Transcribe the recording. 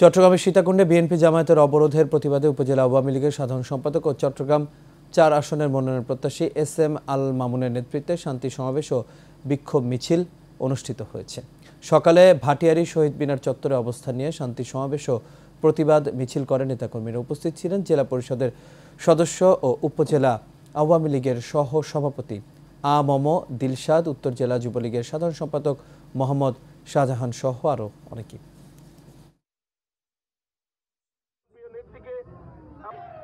চট্টগ্রামের সীতাকুণ্ডে বিএনপি জামায়াতের অবরোধের প্রতিবাদে উপজেলা আওয়ামী লীগের সাধারণ সম্পাদক ও চট্টগ্রাম চার আসনের মনোনয়ন প্রত্যাশী এস এম আল মামুনের নেতৃত্বে শান্তি সমাবেশ ও বিক্ষোভ মিছিল অনুষ্ঠিত হয়েছে সকালে ভাটিয়ারি শহীদ মিনার চত্বরে অবস্থান নিয়ে শান্তি সমাবেশ ও প্রতিবাদ মিছিল করে নেতাকর্মীরা উপস্থিত ছিলেন জেলা পরিষদের সদস্য ও উপজেলা আওয়ামী লীগের সহ সভাপতি আ মম দিলশাদ উত্তর জেলা যুবলীগের সাধারণ সম্পাদক মোহাম্মদ শাহজাহান সহ আরও অনেকে up.